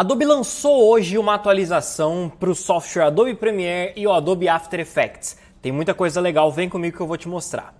Adobe lançou hoje uma atualização para o software Adobe Premiere e o Adobe After Effects. Tem muita coisa legal, vem comigo que eu vou te mostrar.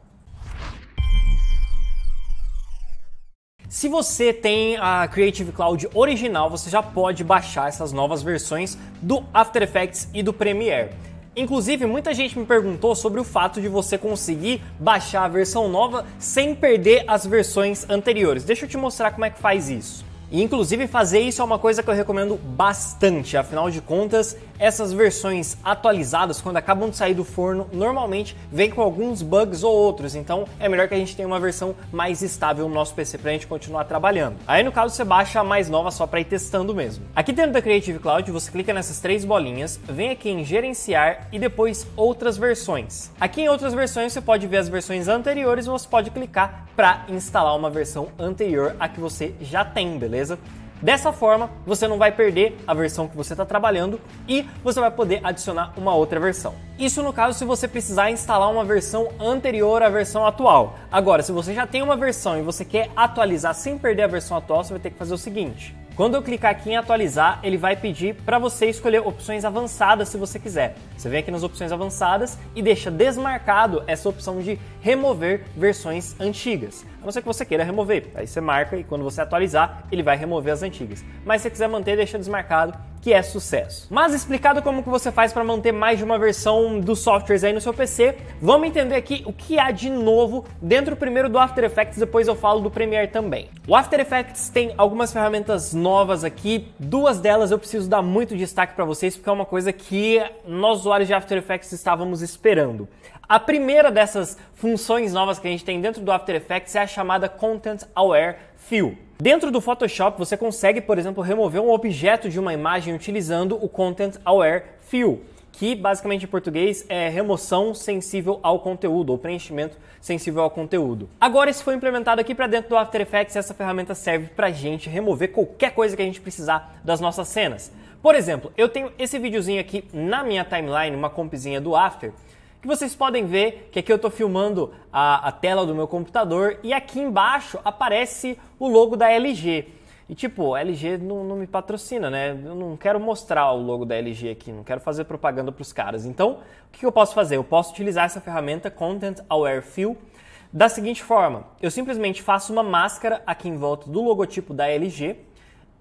Se você tem a Creative Cloud original, você já pode baixar essas novas versões do After Effects e do Premiere. Inclusive, muita gente me perguntou sobre o fato de você conseguir baixar a versão nova sem perder as versões anteriores. Deixa eu te mostrar como é que faz isso. E, inclusive, fazer isso é uma coisa que eu recomendo bastante, afinal de contas, essas versões atualizadas, quando acabam de sair do forno, normalmente vem com alguns bugs ou outros, então é melhor que a gente tenha uma versão mais estável no nosso PC para a gente continuar trabalhando. Aí no caso você baixa a mais nova só para ir testando mesmo. Aqui dentro da Creative Cloud você clica nessas três bolinhas, vem aqui em gerenciar e depois outras versões. Aqui em outras versões você pode ver as versões anteriores, você pode clicar para instalar uma versão anterior à que você já tem, beleza? Dessa forma, você não vai perder a versão que você está trabalhando e você vai poder adicionar uma outra versão. Isso no caso se você precisar instalar uma versão anterior à versão atual. Agora, se você já tem uma versão e você quer atualizar sem perder a versão atual, você vai ter que fazer o seguinte. Quando eu clicar aqui em atualizar, ele vai pedir para você escolher opções avançadas se você quiser. Você vem aqui nas opções avançadas e deixa desmarcado essa opção de remover versões antigas. A não ser que você queira remover, aí você marca e quando você atualizar, ele vai remover as antigas. Mas se quiser manter, deixa desmarcado, que é sucesso. Mas explicado como que você faz para manter mais de uma versão dos softwares aí no seu PC, vamos entender aqui o que há de novo dentro primeiro do After Effects, depois eu falo do Premiere também. O After Effects tem algumas ferramentas novas aqui, duas delas eu preciso dar muito destaque para vocês porque é uma coisa que nós usuários de After Effects estávamos esperando. A primeira dessas funções novas que a gente tem dentro do After Effects é a chamada Content Aware Fill. Dentro do Photoshop, você consegue, por exemplo, remover um objeto de uma imagem utilizando o Content Aware Fill, que basicamente em português é remoção sensível ao conteúdo ou preenchimento sensível ao conteúdo. Agora isso foi implementado aqui para dentro do After Effects, essa ferramenta serve para a gente remover qualquer coisa que a gente precisar das nossas cenas. Por exemplo, eu tenho esse videozinho aqui na minha timeline, uma compzinha do After, que vocês podem ver que aqui eu estou filmando a, a tela do meu computador e aqui embaixo aparece o logo da LG. E tipo, LG não, não, me patrocina, né? Eu não quero mostrar o logo da LG aqui, não quero fazer propaganda para os caras. Então, o que eu posso fazer? Eu posso utilizar essa ferramenta Content Aware Fill da seguinte forma: eu simplesmente faço uma máscara aqui em volta do logotipo da LG.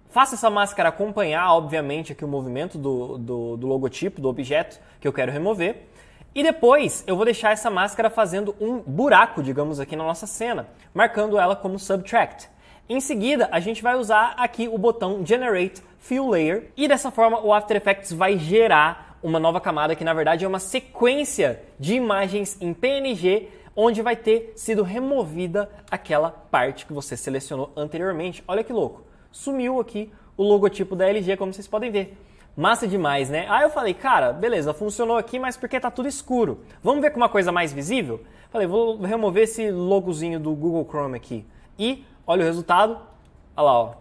Faço essa máscara acompanhar, obviamente, aqui o movimento do, do, do logotipo, do objeto que eu quero remover. E depois eu vou deixar essa máscara fazendo um buraco, digamos aqui na nossa cena, marcando ela como Subtract. Em seguida, a gente vai usar aqui o botão Generate Fill Layer e dessa forma o After Effects vai gerar uma nova camada que na verdade é uma sequência de imagens em PNG onde vai ter sido removida aquela parte que você selecionou anteriormente. Olha que louco! Sumiu aqui o logotipo da LG, como vocês podem ver. Massa demais, né? Aí eu falei, cara, beleza, funcionou aqui, mas porque tá tudo escuro. Vamos ver com uma coisa é mais visível? Falei, vou remover esse logozinho do Google Chrome aqui. E olha o resultado. Olha lá, ó.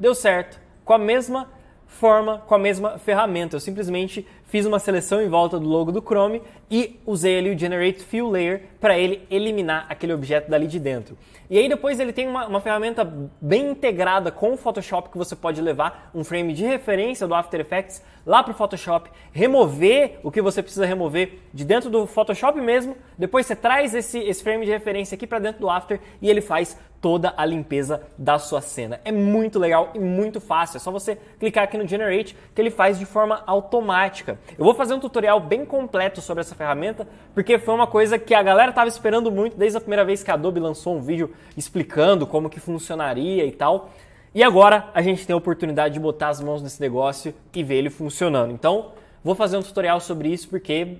Deu certo. Com a mesma forma, com a mesma ferramenta. Eu simplesmente fiz uma seleção em volta do logo do Chrome e usei ali o Generate Fill Layer para ele eliminar aquele objeto dali de dentro. E aí depois ele tem uma, uma, ferramenta bem integrada com o Photoshop que você pode levar um frame de referência do After Effects lá para o Photoshop, remover o que você precisa remover de dentro do Photoshop mesmo, depois você traz esse, esse frame de referência aqui para dentro do After e ele faz toda a limpeza da sua cena. É muito legal e muito fácil, é só você clicar aqui no Generate que ele faz de forma automática. Eu vou fazer um tutorial bem completo sobre essa ferramenta, porque foi uma coisa que a galera estava esperando muito desde a primeira vez que a Adobe lançou um vídeo explicando como que funcionaria e tal. E agora a gente tem a oportunidade de botar as mãos nesse negócio e ver ele funcionando. Então, vou fazer um tutorial sobre isso porque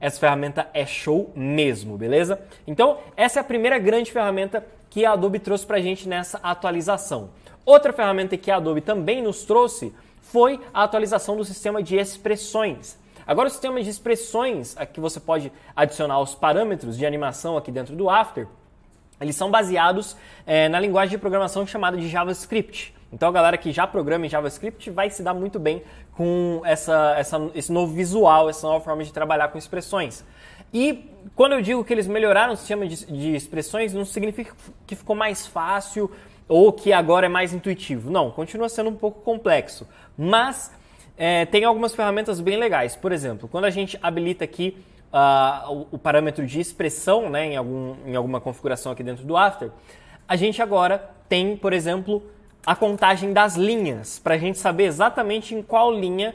essa ferramenta é show mesmo, beleza? Então, essa é a primeira grande ferramenta que a Adobe trouxe pra gente nessa atualização. Outra ferramenta que a Adobe também nos trouxe foi a atualização do sistema de expressões. Agora, o sistema de expressões que você pode adicionar os parâmetros de animação aqui dentro do After, eles são baseados é, na linguagem de programação chamada de JavaScript. Então a galera que já programa em JavaScript vai se dar muito bem com essa, essa, esse novo visual, essa nova forma de trabalhar com expressões. E quando eu digo que eles melhoraram o sistema de, de expressões, não significa que ficou mais fácil ou que agora é mais intuitivo. Não, continua sendo um pouco complexo, mas é, tem algumas ferramentas bem legais. Por exemplo, quando a gente habilita aqui uh, o, o, parâmetro de expressão né, em, algum, em alguma configuração aqui dentro do After, a gente agora tem, por exemplo, a contagem das linhas, para a gente saber exatamente em qual linha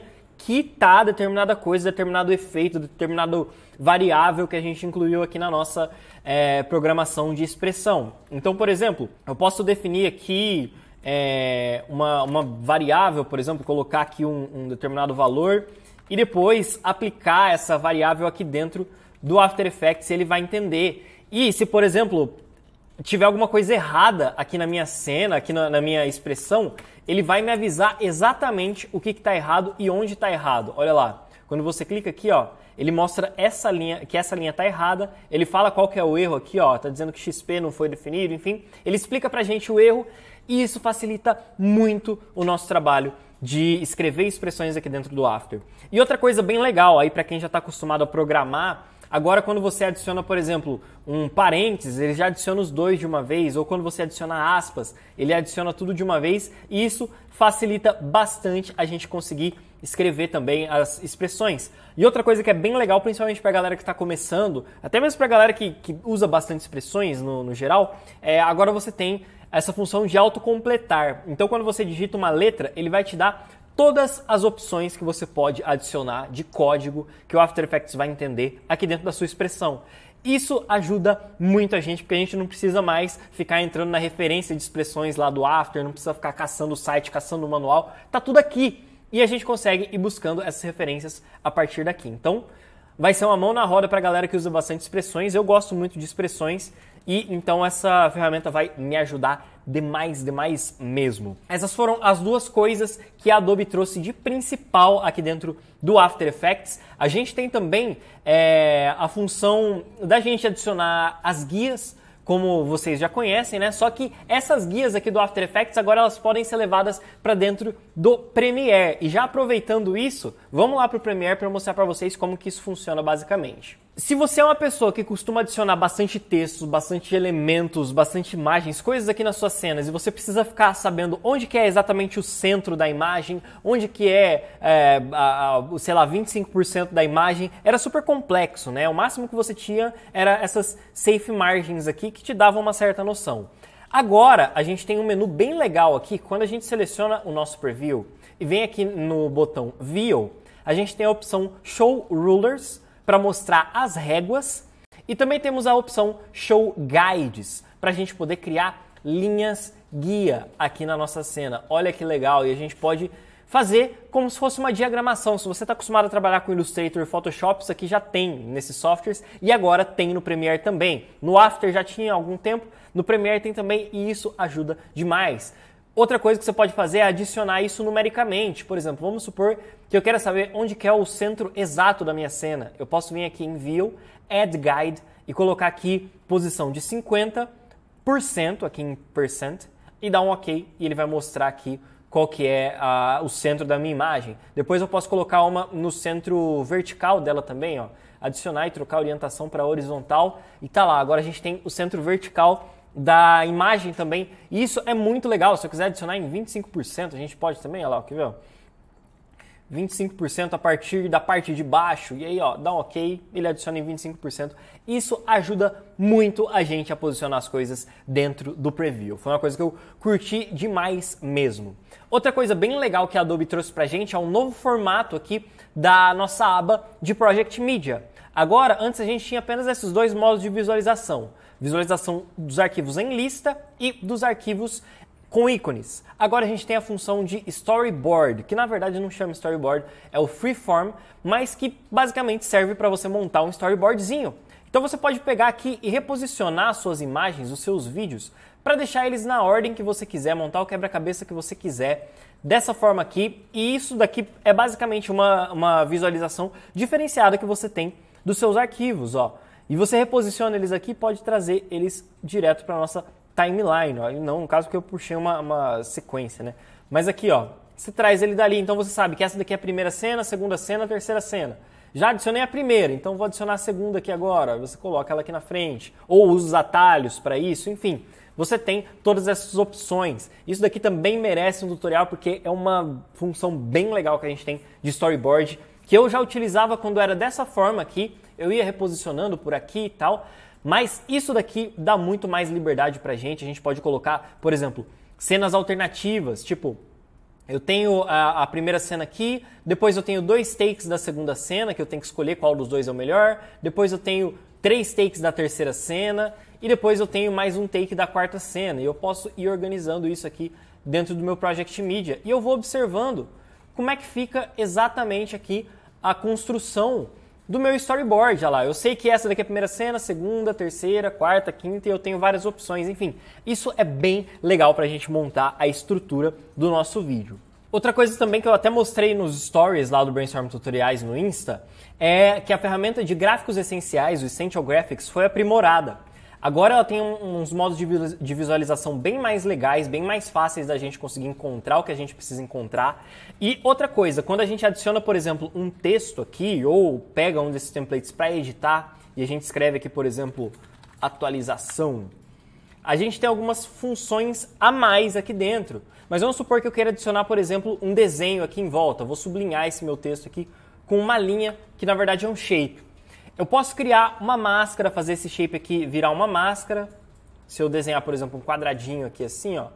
tá determinada coisa, determinado efeito, determinado variável que a gente incluiu aqui na nossa é, programação de expressão. Então, por exemplo, eu posso definir aqui é, uma, uma, variável, por exemplo, colocar aqui um, um determinado valor e depois aplicar essa variável aqui dentro do After Effects, ele vai entender. E se, por exemplo, tiver alguma coisa errada aqui na minha cena, aqui na, na minha expressão, ele vai me avisar exatamente o que está errado e onde está errado. Olha lá, quando você clica aqui, ó, ele mostra essa linha, que essa linha está errada, ele fala qual que é o erro aqui, ó, tá dizendo que XP não foi definido, enfim, ele explica para gente o erro e isso facilita muito o nosso trabalho de escrever expressões aqui dentro do After. E outra coisa bem legal aí para quem já está acostumado a programar Agora, quando você adiciona, por exemplo, um parênteses, ele já adiciona os dois de uma vez, ou quando você adiciona aspas, ele adiciona tudo de uma vez, e isso facilita bastante a gente conseguir escrever também as expressões. E outra coisa que é bem legal, principalmente para a galera que está começando, até mesmo para a galera que, que usa bastante expressões no, no geral, é, agora você tem essa função de autocompletar. Então, quando você digita uma letra, ele vai te dar todas as opções que você pode adicionar de código que o After Effects vai entender aqui dentro da sua expressão. Isso ajuda muito a gente, porque a gente não precisa mais ficar entrando na referência de expressões lá do After, não precisa ficar caçando o site, caçando o manual, tá tudo aqui. E a gente consegue ir buscando essas referências a partir daqui. Então, vai ser uma mão na roda para a galera que usa bastante expressões. Eu gosto muito de expressões, e então essa ferramenta vai me ajudar demais, demais mesmo. Essas foram as duas coisas que a Adobe trouxe de principal aqui dentro do After Effects. A gente tem também é, a função da gente adicionar as guias como vocês já conhecem, né? Só que essas guias aqui do After Effects agora elas podem ser levadas para dentro do Premiere. E já aproveitando isso, vamos lá para o Premiere para mostrar para vocês como que isso funciona basicamente. Se você é uma pessoa que costuma adicionar bastante textos, bastante elementos, bastante imagens, coisas aqui nas suas cenas, e você precisa ficar sabendo onde que é exatamente o centro da imagem, onde que é, é a, a, sei lá, 25% da imagem, era super complexo, né? O máximo que você tinha era essas safe margins aqui que te davam uma certa noção. Agora, a gente tem um menu bem legal aqui, quando a gente seleciona o nosso preview e vem aqui no botão View, a gente tem a opção Show Rulers, para mostrar as réguas e também temos a opção Show Guides para a gente poder criar linhas guia aqui na nossa cena. Olha que legal! E a gente pode fazer como se fosse uma diagramação. Se você está acostumado a trabalhar com Illustrator e Photoshop, isso aqui já tem nesses softwares e agora tem no Premiere também. No After já tinha há algum tempo, no Premiere tem também e isso ajuda demais. Outra coisa que você pode fazer é adicionar isso numericamente. Por exemplo, vamos supor que eu quero saber onde que é o centro exato da minha cena. Eu posso vir aqui em View, Add Guide e colocar aqui posição de 50%, aqui em percent, e dar um OK e ele vai mostrar aqui qual que é a, ah, o centro da minha imagem. Depois eu posso colocar uma no centro vertical dela também, ó, adicionar e trocar orientação para horizontal e tá lá. Agora a gente tem o centro vertical da imagem também. isso é muito legal. Se eu quiser adicionar em 25%, a gente pode também, olha lá, quer ver? 25% a partir da parte de baixo. E aí, ó, dá um OK, ele adiciona em 25%. Isso ajuda muito a gente a posicionar as coisas dentro do preview. Foi uma coisa que eu curti demais mesmo. Outra coisa bem legal que a Adobe trouxe pra gente é um novo formato aqui da nossa aba de Project Media. Agora, antes a gente tinha apenas esses dois modos de visualização visualização dos arquivos em lista e dos arquivos com ícones. Agora a gente tem a função de storyboard, que na verdade não chama storyboard, é o freeform, mas que basicamente serve para você montar um storyboardzinho. Então você pode pegar aqui e reposicionar suas imagens, os seus vídeos, para deixar eles na ordem que você quiser, montar o quebra-cabeça que você quiser, dessa forma aqui. E isso daqui é basicamente uma, uma visualização diferenciada que você tem dos seus arquivos, ó. E você reposiciona eles aqui pode trazer eles direto para a nossa timeline, ó. não no caso que eu puxei uma, uma sequência, né? Mas aqui, ó, você traz ele dali, então você sabe que essa daqui é a primeira cena, a segunda cena, a terceira cena. Já adicionei a primeira, então vou adicionar a segunda aqui agora. Você coloca ela aqui na frente, ou usa os atalhos para isso, enfim. Você tem todas essas opções. Isso daqui também merece um tutorial porque é uma função bem legal que a gente tem de storyboard, que eu já utilizava quando era dessa forma aqui, eu ia reposicionando por aqui e tal. Mas isso daqui dá muito mais liberdade pra gente. A gente pode colocar, por exemplo, cenas alternativas, tipo, eu tenho a, a, primeira cena aqui, depois eu tenho dois takes da segunda cena, que eu tenho que escolher qual dos dois é o melhor, depois eu tenho três takes da terceira cena, e depois eu tenho mais um take da quarta cena. E eu posso ir organizando isso aqui dentro do meu Project Media. E eu vou observando como é que fica exatamente aqui a construção do meu storyboard, olha lá. Eu sei que essa daqui é a primeira cena, segunda, terceira, quarta, quinta e eu tenho várias opções, enfim. Isso é bem legal para a gente montar a estrutura do nosso vídeo. Outra coisa também que eu até mostrei nos stories lá do Brainstorm Tutoriais no Insta é que a ferramenta de gráficos essenciais, o Essential Graphics, foi aprimorada. Agora ela tem uns modos de visualização bem mais legais, bem mais fáceis da gente conseguir encontrar o que a gente precisa encontrar. E outra coisa, quando a gente adiciona, por exemplo, um texto aqui ou pega um desses templates para editar e a gente escreve aqui, por exemplo, atualização, a gente tem algumas funções a mais aqui dentro. Mas vamos supor que eu queira adicionar, por exemplo, um desenho aqui em volta. vou sublinhar esse meu texto aqui com uma linha que na verdade é um shape. Eu posso criar uma máscara, fazer esse shape aqui virar uma máscara. Se eu desenhar, por exemplo, um quadradinho aqui assim, ó.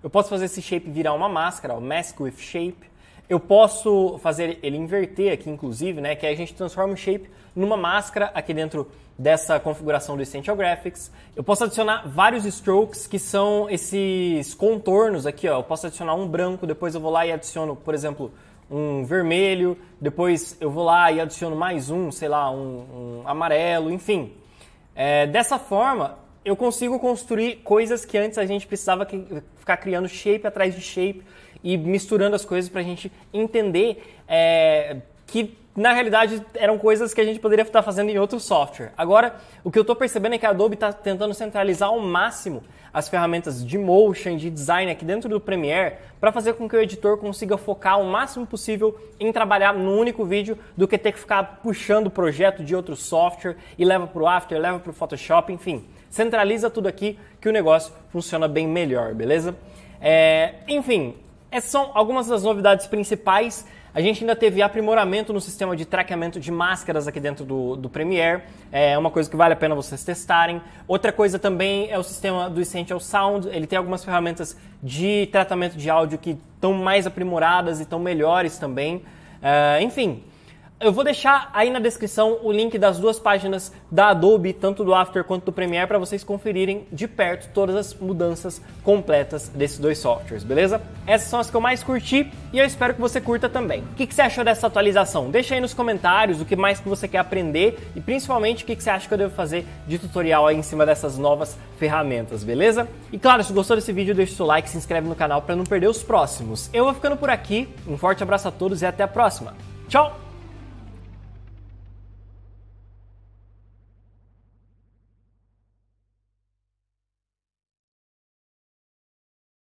Eu posso fazer esse shape virar uma máscara, o Mask with Shape. Eu posso fazer ele inverter aqui, inclusive, né? Que aí a gente transforma o shape numa máscara aqui dentro dessa configuração do Essential Graphics. Eu posso adicionar vários strokes, que são esses contornos aqui, ó. Eu posso adicionar um branco, depois eu vou lá e adiciono, por exemplo, um vermelho, depois eu vou lá e adiciono mais um, sei lá, um, um amarelo, enfim. É, dessa forma, eu consigo construir coisas que antes a gente precisava que, ficar criando shape atrás de shape e misturando as coisas para a gente entender é, que na realidade eram coisas que a gente poderia estar fazendo em outro software. Agora, o que eu estou percebendo é que a Adobe está tentando centralizar ao máximo as ferramentas de motion, de design aqui dentro do Premiere, para fazer com que o editor consiga focar o máximo possível em trabalhar num único vídeo, do que ter que ficar puxando o projeto de outro software e leva para o After, leva para o Photoshop, enfim. Centraliza tudo aqui que o negócio funciona bem melhor, beleza? É, enfim, essas são algumas das novidades principais. A gente ainda teve aprimoramento no sistema de traqueamento de máscaras aqui dentro do, do Premiere. É uma coisa que vale a pena vocês testarem. Outra coisa também é o sistema do Essential Sound. Ele tem algumas ferramentas de tratamento de áudio que estão mais aprimoradas e estão melhores também. É, enfim, eu vou deixar aí na descrição o link das duas páginas da Adobe, tanto do After quanto do Premiere, para vocês conferirem de perto todas as mudanças completas desses dois softwares, beleza? Essas são as que eu mais curti e eu espero que você curta também. O que, que você achou dessa atualização? Deixa aí nos comentários o que mais que você quer aprender e principalmente o que, que você acha que eu devo fazer de tutorial aí em cima dessas novas ferramentas, beleza? E claro, se gostou desse vídeo, deixa o seu like, se inscreve no canal para não perder os próximos. Eu vou ficando por aqui, um forte abraço a todos e até a próxima. Tchau!